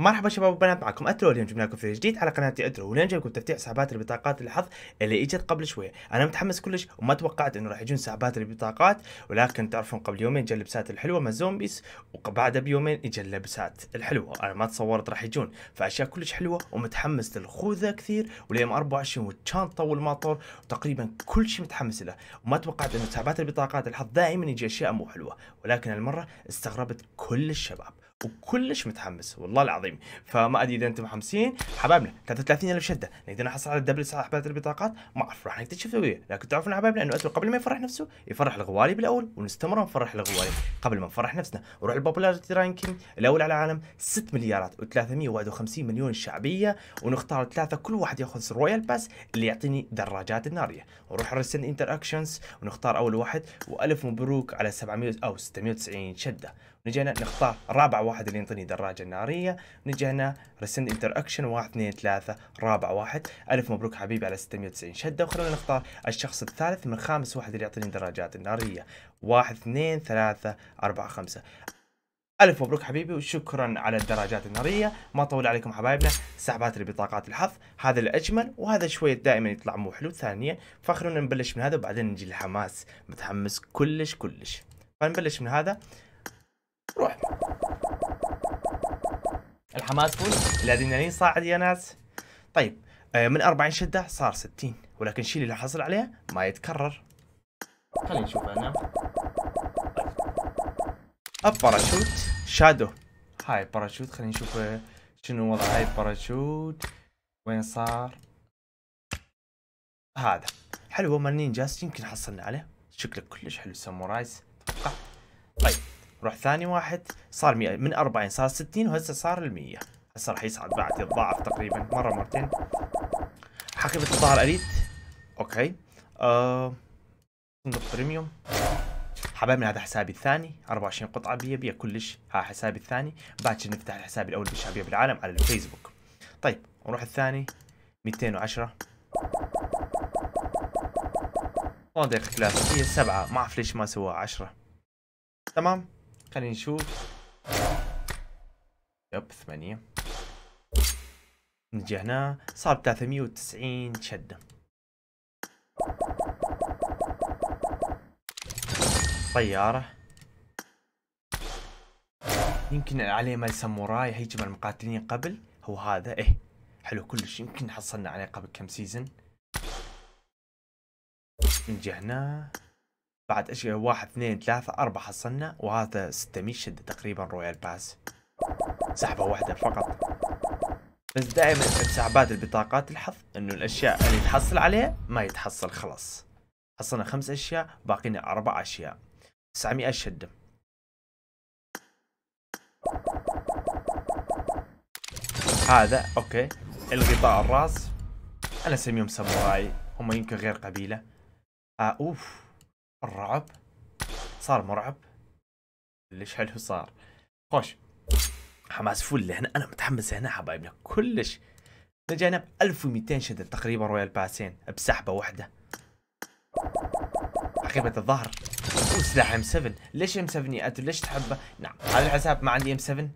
مرحبا شباب وبنات معكم اترو اليوم جبنا لكم فيديو جديد على قناتي اترو واليوم جايكم تفتيح سحبات البطاقات الحظ اللي اجت قبل شويه انا متحمس كلش وما توقعت انه راح يجون سحبات البطاقات ولكن تعرفون قبل يومين جا اللبسات الحلوه مال زومبيس وبعدها بيومين اجى اللبسات الحلوه انا ما تصورت راح يجون فاشياء كلش حلوه ومتحمس للخوذه كثير وليوم 24 والشنطه والماطور وتقريبا كل شيء متحمس له وما توقعت انه سحبات البطاقات الحظ دائما يجي اشياء مو حلوه ولكن المره استغربت كل الشباب وكلش متحمس والله العظيم فما ادري اذا انتم متحمسين حبايبنا 33000 شده نقدر نحصل على الدبل سحبات البطاقات ما اعرف راح نكتشف ويا لكن تعرفون حبايبنا انه اسوء قبل ما يفرح نفسه يفرح الغوالي بالاول ونستمر نفرح الغوالي قبل ما نفرح نفسنا نروح البوبولاريتي رانكينج الاول على العالم 6 مليارات و351 مليون شعبيه ونختار ثلاثه كل واحد ياخذ رويال باس اللي يعطيني دراجات الناريه ونروح انتر اكشنز ونختار اول واحد والف مبروك على 700 او 690 شده نجي هنا نختار رابع واحد اللي ينطيني دراجه ناريه نجي هنا ريسند انتر اكشن 1 2 3 رابع واحد الف مبروك حبيبي على 690 شده وخلونا نختار الشخص الثالث من خامس واحد اللي يعطيني دراجات الناريه 1 2 3 4 5 ألف مبروك حبيبي وشكرا على الدراجات النارية ما طول عليكم حبايبنا سحبات لبطاقات الحظ هذا الأجمل وهذا شوية دائما يطلع مو حلو ثانيا فخلونا نبلش من هذا وبعدين نجي الحماس متحمس كلش كلش فنبلش من هذا روح الحماس فوز الادرينالين صاعد يا ناس طيب آه، من 40 شده صار 60 ولكن الشيء اللي حصل عليه ما يتكرر خلينا نشوف انا طيب. الباراشوت شادو هاي باراشوت خلينا نشوف آه، شنو وضع هاي الباراشوت وين صار هذا حلو هو النينجاس يمكن حصلنا عليه شكله كلش حلو سامورايز اتوقع روح ثاني واحد صار 100 من 40 صار 60 وهسه صار ال 100 هسه راح يصعد بعد يتضاعف تقريبا مره مرتين حقيبه الظاهر اريد اوكي آه صندوق بريميوم حبايبنا هذا حسابي الثاني 24 قطعه بيا بيا كلش ها حسابي الثاني باكر نفتح الحساب الاول بالشعبيه بالعالم على الفيسبوك طيب نروح الثاني 210 صندوق كلاسيكيه سبعه ما اعرف ليش ما سوى 10 تمام خلينا نشوف يب ثمانية نجحناه صار 390 شدة طيارة يمكن عليه مال ساموراي هيجم من المقاتلين قبل هو هذا ايه حلو كلش يمكن حصلنا عليه قبل كم سيزن نجحناه بعد اشياء واحد اثنين ثلاثة أربعة حصلنا وهذا 600 شدة تقريبا رويال باس سحبة واحدة فقط بس دائما بسحبات البطاقات الحظ انه الاشياء اللي تحصل عليها ما يتحصل خلاص حصلنا خمس اشياء باقينا اربع اشياء 900 شدة هذا اوكي الغطاء الراس انا اسميهم ساموراي هم يمكن غير قبيلة آه اوف الرعب صار مرعب ليش حلو صار خوش حماس فل هنا انا متحمس هنا حبايبنا كلش رجعنا ب 1200 شدة تقريبا رويال باسين بسحبة واحدة حقيبة الظهر وسلاح ام 7 ليش ام 7 يا ليش تحبه؟ نعم على الحساب ما عندي ام 7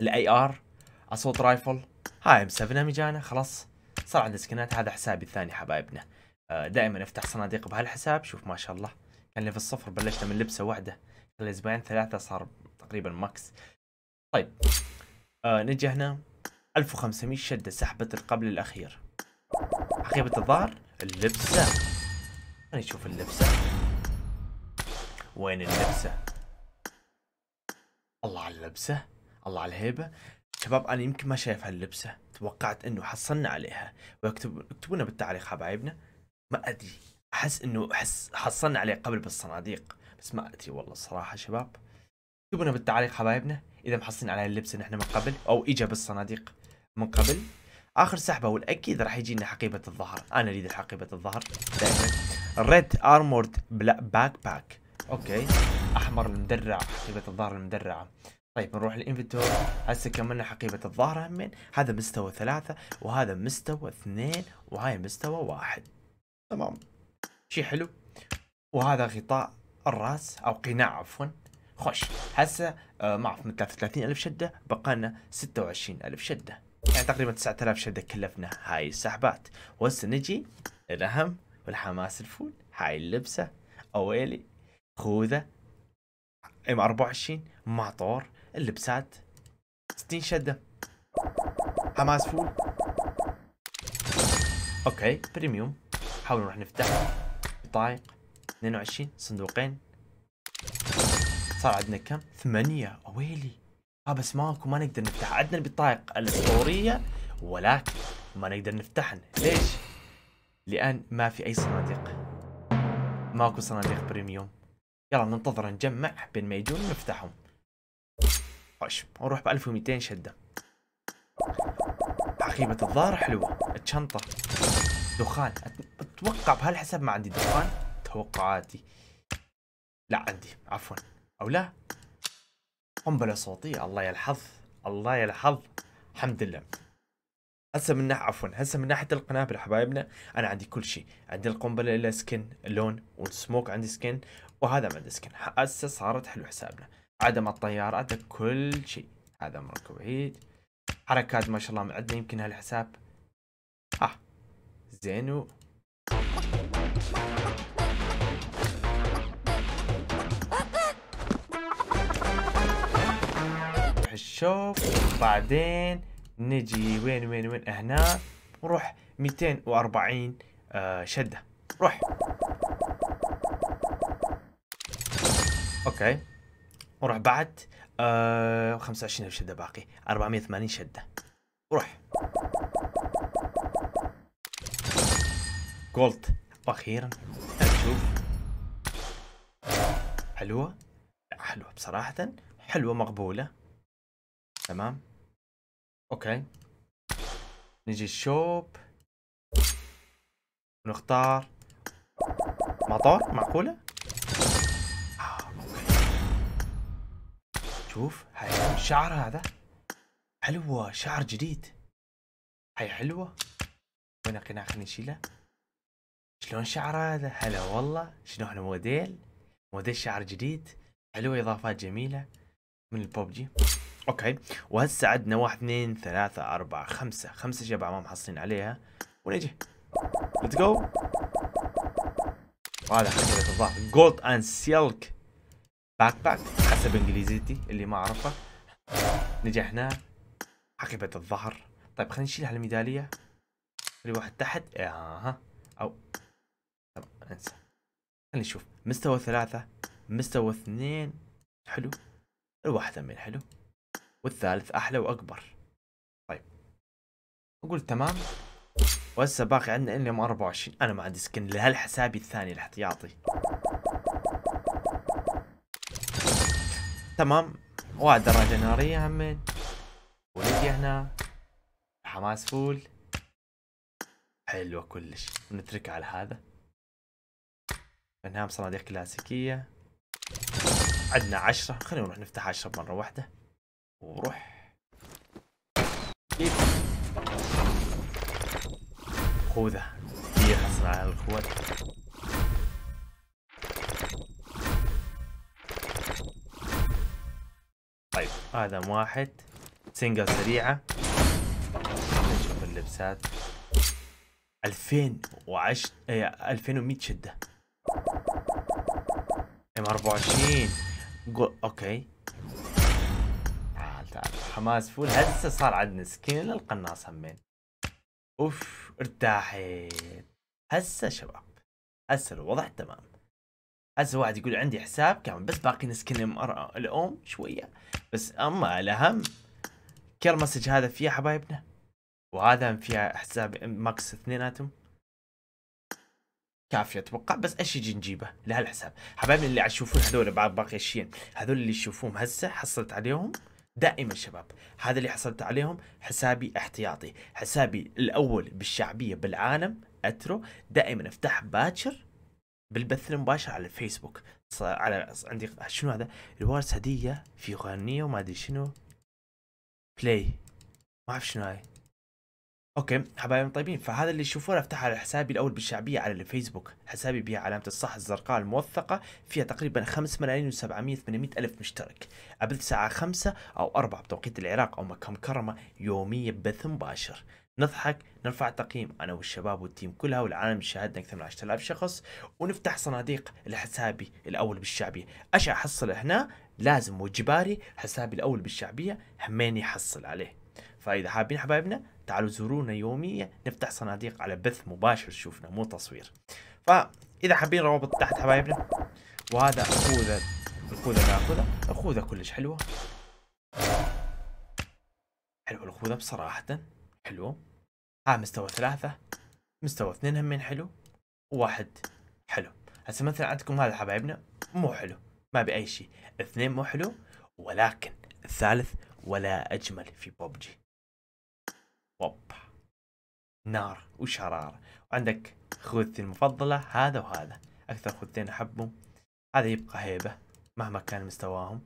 الاي ار اصوت رايفل هاي ام 7 مجانا خلاص صار عندي سكنات هذا حسابي الثاني حبايبنا آه، دائما افتح صناديق بهالحساب شوف ما شاء الله كان ليفل صفر بلشنا من لبسه واحده خلال اسبوعين ثلاثه صار تقريبا ماكس طيب آه نجي هنا 1500 شده سحبت القبل الاخير حقيبه الظهر اللبسه خلينا نشوف اللبسه وين اللبسه الله على اللبسه الله على الهيبه شباب انا يمكن ما شايف هاللبسه توقعت انه حصلنا عليها اكتبوا لنا بالتعليق حبايبنا ما ادري احس انه احس حصلنا عليه قبل بالصناديق بس ما ادري والله الصراحه شباب اكتبوا لنا بالتعليق حبايبنا اذا محصلين على اللبس نحن من قبل او اجى بالصناديق من قبل اخر سحبه والاكيد راح يجينا حقيبه الظهر انا اريد حقيبه الظهر دائما ريد ارمورد باك باك اوكي احمر المدرع حقيبه الظهر المدرعه طيب نروح الانفنتور هسه كملنا حقيبه الظهر همين هذا مستوى ثلاثه وهذا مستوى اثنين وهاي مستوى واحد تمام شي حلو وهذا غطاء الراس او قناع عفوا خش هسه آه ما اعرف من 33 الف شده بقى لنا 26 الف شده يعني تقريبا 9000 شده كلفنا هاي السحبات وهسه نجي الاهم والحماس الفول هاي اللبسه اويلي خوذه ام 24 معطور اللبسات 60 شده حماس فول اوكي بريميوم نحاول نروح نفتح بطايق 22 صندوقين صار عندنا كم؟ ثمانية ويلي اه بس ماكو ما نقدر نفتح عندنا البطايق الاسطورية ولكن ما نقدر نفتحن ليش؟ لان ما في اي صناديق ماكو صناديق بريميوم يلا ننتظر نجمع بين ما يجون نفتحهم خش ونروح ب 1200 شدة حقيبة الظاهر حلوة الشنطة دخان اتوقع بهالحساب ما عندي دخان توقعاتي لا عندي عفوا او لا قنبله صوتيه الله يا الحظ الله يا الحظ الحمد لله هسه من ناحيه عفوا هسه من ناحيه القنابل حبايبنا انا عندي كل شيء عندي القنبله اللي سكن لون والسموك عندي سكن وهذا ما عندي سكن هسه صارت حلو حسابنا عدم الطيارات كل شيء هذا مركب بعيد حركات ما شاء الله من عندنا يمكن هالحساب اه زين الشوف بعدين نجي وين وين وين هنا نروح 240 آه شدة روح اوكي وروح بعد آه 25 شدة باقي 480 شدة روح جولد واخيرا نشوف حلوه لا حلوه بصراحه حلوه مقبوله تمام اوكي نجي الشوب نختار مطار معقوله آه، أوكي. شوف هاي الشعر هذا حلوه شعر جديد هاي حلوه وين خلينا نشيله شلون شعره هذا هلا والله شنو احنا موديل موديل شعر جديد حلوة اضافات جميلة من البوبجي اوكي وهسه عندنا واحد اثنين ثلاثة أربعة خمسة خمسة شبع ما محصلين عليها ونجي ليتس جو هذا حصلت الظاهر جولد اند سيلك باك باك حسب انجليزيتي اللي ما اعرفه نجحنا حقيبة الظهر طيب خلينا نشيل هالميدالية اللي واحد تحت اها إيه، او انسى خلينا نشوف مستوى ثلاثة مستوى اثنين حلو الواحد ثمين حلو والثالث احلى واكبر طيب اقول تمام وهسه باقي عندنا ان ام 24 انا ما عندي سكن لهالحسابي الثاني الاحتياطي تمام واحد دراجة نارية همين ولقي هنا حماس فول حلوة كلش نتركها على هذا منها صناديق كلاسيكيه عندنا عشرة خلينا نروح نفتح عشرة مره واحدة وروح جيب خذه هي حصل على القوات طيب هذا واحد سنجل سريعة نشوف اللبسات 2010 ايه 2100 شدة 24 جو... اوكي تعال آه، تعال حماس فول هسه صار عندنا سكين للقناص همين اوف ارتاحت هسه شباب هسه الوضع تمام هسه واحد يقول عندي حساب كامل بس باقي نسكن المرأة الام شويه بس اما الاهم كرمسج هذا فيها حبايبنا وهذا فيها حساب ماكس اثنيناتهم كافيه اتوقع بس ايش يجي نجيبه لهالحساب حبايبنا اللي تشوفون هذول بعض باقي الشين هذول اللي تشوفوهم هسه حصلت عليهم دائما شباب هذا اللي حصلت عليهم حسابي احتياطي حسابي الاول بالشعبيه بالعالم اترو دائما افتح باكر بالبث المباشر على الفيسبوك على عندي شنو هذا الورس هديه في غنيه وما ادري شنو بلاي ما اعرف شنو هاي اوكي حبايبنا طيبين فهذا اللي تشوفونه افتح على حسابي الاول بالشعبيه على الفيسبوك حسابي بها علامه الصح الزرقاء الموثقه فيها تقريبا 5 ملايين و700 800 الف مشترك ابث الساعه 5 او 4 بتوقيت العراق او مكه مكرمه يوميا بث مباشر نضحك نرفع تقييم انا والشباب والتيم كلها والعالم شاهدنا اكثر من 10000 شخص ونفتح صناديق لحسابي الاول بالشعبيه ايش احصل هنا لازم واجباري حسابي الاول بالشعبيه همين يحصل عليه فاذا حابين حبايبنا تعالوا زورونا يوميا نفتح صناديق على بث مباشر شوفنا مو تصوير فاذا حابين روابط تحت حبايبنا وهذا اخوذه الخوذه ناخذها الخوذه كلش حلوه حلوه الخوذه بصراحه حلوه ها مستوى ثلاثة مستوى اثنين همين حلو وواحد حلو هسه مثلا عندكم هذا حبايبنا مو حلو ما بأي شيء اثنين مو حلو ولكن الثالث ولا أجمل في بوبجي بوب نار وشرارة وعندك خوذتي المفضلة هذا وهذا أكثر خوذتين أحبهم هذا يبقى هيبة مهما كان مستواهم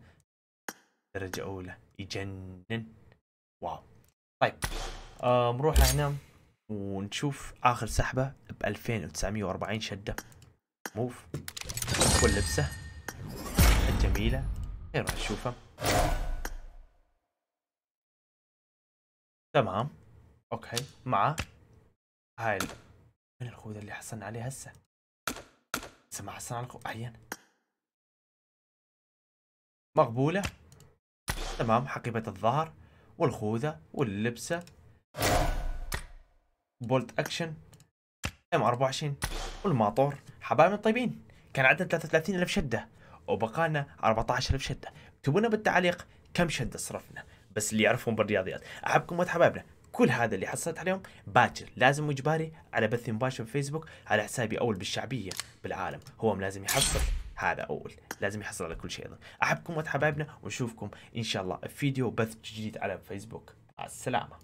درجة أولى يجنن واو طيب آه نروح هنا ونشوف آخر سحبة ب 2940 شدة موف واللبسة الجميلة خير راح تشوفها تمام اوكي مع هاي وين الخوذة اللي حصلنا عليه هسه هسه ما حصلنا على الخوذة احيانا مقبولة تمام حقيبة الظهر والخوذة واللبسة بولت اكشن ام 24 والماطور حبايبنا الطيبين كان عندنا 33 الف شدة وبقى لنا 14 الف شدة اكتبوا لنا بالتعليق كم شدة صرفنا بس اللي يعرفون بالرياضيات احبكم وحبايبنا كل هذا اللي حصلت عليهم باكر لازم واجباري على بث مباشر في فيسبوك على حسابي اول بالشعبيه بالعالم هو لازم يحصل هذا اول لازم يحصل على كل شيء ايضا احبكم وحبايبنا ونشوفكم ان شاء الله في فيديو بث جديد على فيسبوك السلامه